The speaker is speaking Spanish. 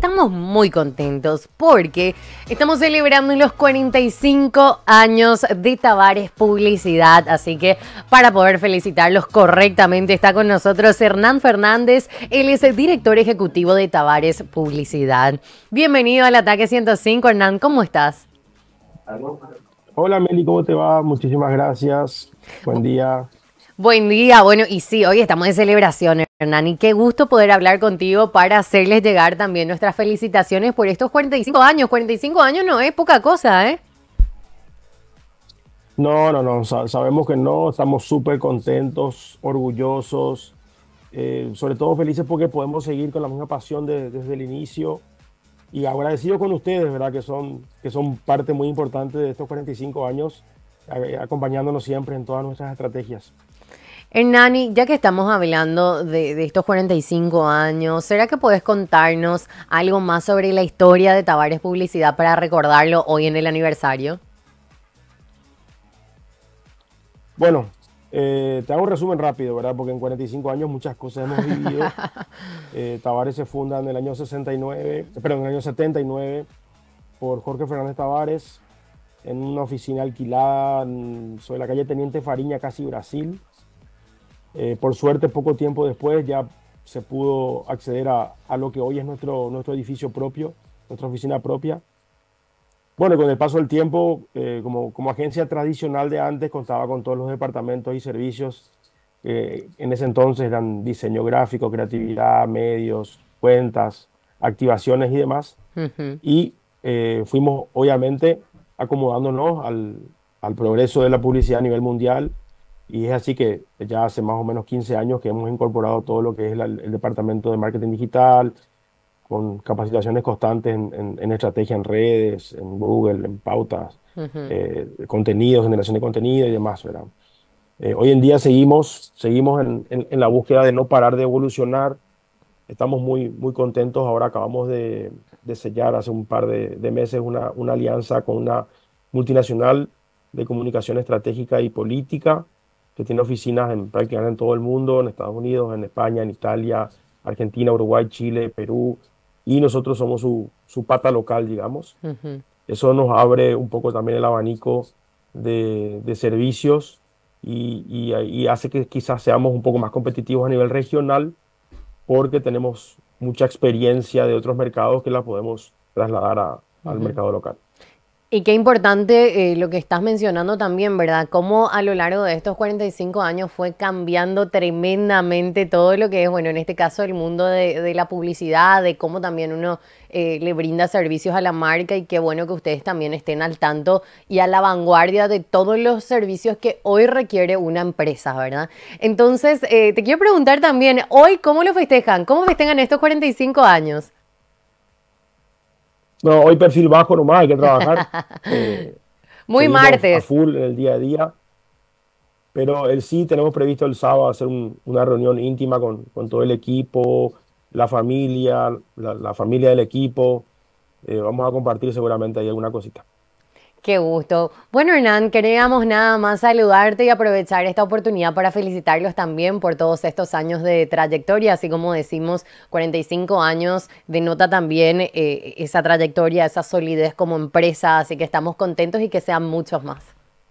estamos muy contentos porque estamos celebrando los 45 años de Tavares Publicidad. Así que para poder felicitarlos correctamente está con nosotros Hernán Fernández. Él es el director ejecutivo de Tavares Publicidad. Bienvenido al Ataque 105, Hernán. ¿Cómo estás? Hola Meli, ¿cómo te va? Muchísimas gracias. Buen día. Buen día, bueno, y sí, hoy estamos de celebración, Hernán, y qué gusto poder hablar contigo para hacerles llegar también nuestras felicitaciones por estos 45 años. 45 años no es poca cosa, ¿eh? No, no, no, sabemos que no, estamos súper contentos, orgullosos, eh, sobre todo felices porque podemos seguir con la misma pasión desde el inicio y agradecido con ustedes, ¿verdad? Que son, que son parte muy importante de estos 45 años, eh, acompañándonos siempre en todas nuestras estrategias. Hernani, ya que estamos hablando de, estos 45 años, ¿será que puedes contarnos algo más sobre la historia de Tavares Publicidad para recordarlo hoy en el aniversario? Bueno, eh, te hago un resumen rápido, ¿verdad? Porque en 45 años muchas cosas hemos vivido. Eh, Tavares se funda en el año 69, perdón, en el año 79 por Jorge Fernández Tavares en una oficina alquilada sobre la calle Teniente Fariña, casi Brasil eh, por suerte, poco tiempo después ya se pudo acceder a, lo que hoy es nuestro, nuestro edificio propio, nuestra oficina propia. Bueno, con el paso del tiempo, eh, como, agencia tradicional de antes, contaba con todos los departamentos y servicios. en ese entonces eran diseño gráfico, creatividad, medios, cuentas, activaciones y demás. Y eh, fuimos, obviamente, acomodándonos al, al, progreso de la publicidad a nivel mundial y es así que ya hace más o menos 15 años que hemos incorporado todo lo que es el departamento de marketing digital, con capacitaciones constantes en, en, estrategia en redes, en Google, en pautas, eh, contenido, generación de contenido y demás. ¿verdad? Eh, hoy en día seguimos, seguimos en, en, la búsqueda de no parar de evolucionar. Estamos muy, muy contentos. Ahora acabamos de, de sellar hace un par de, de meses una, una alianza con una multinacional de comunicación estratégica y política que tiene oficinas en, prácticamente en todo el mundo, en Estados Unidos, en España, en Italia, Argentina, Uruguay, Chile, Perú, y nosotros somos su, pata local, digamos. Eso nos abre un poco también el abanico de, servicios y, y, hace que quizás seamos un poco más competitivos a nivel regional porque tenemos mucha experiencia de otros mercados que la podemos trasladar al mercado local. Y qué importante eh, lo que estás mencionando también, ¿verdad? Cómo a lo largo de estos 45 años fue cambiando tremendamente todo lo que es, bueno, en este caso el mundo de, la publicidad, de cómo también uno eh, le brinda servicios a la marca y qué bueno que ustedes también estén al tanto y a la vanguardia de todos los servicios que hoy requiere una empresa, ¿verdad? Entonces, eh, te quiero preguntar también, hoy, ¿cómo lo festejan? ¿Cómo festejan estos 45 años? No, hoy perfil bajo nomás, hay que trabajar. Eh, Muy martes. full en el día a día. Pero el sí, tenemos previsto el sábado hacer una reunión íntima con, todo el equipo, la familia, la, familia del equipo. Eh, vamos a compartir seguramente ahí alguna cosita. Qué gusto. Bueno, Hernán, queríamos nada más saludarte y aprovechar esta oportunidad para felicitarlos también por todos estos años de trayectoria, así como decimos, 45 años denota también eh, esa trayectoria, esa solidez como empresa, así que estamos contentos y que sean muchos más.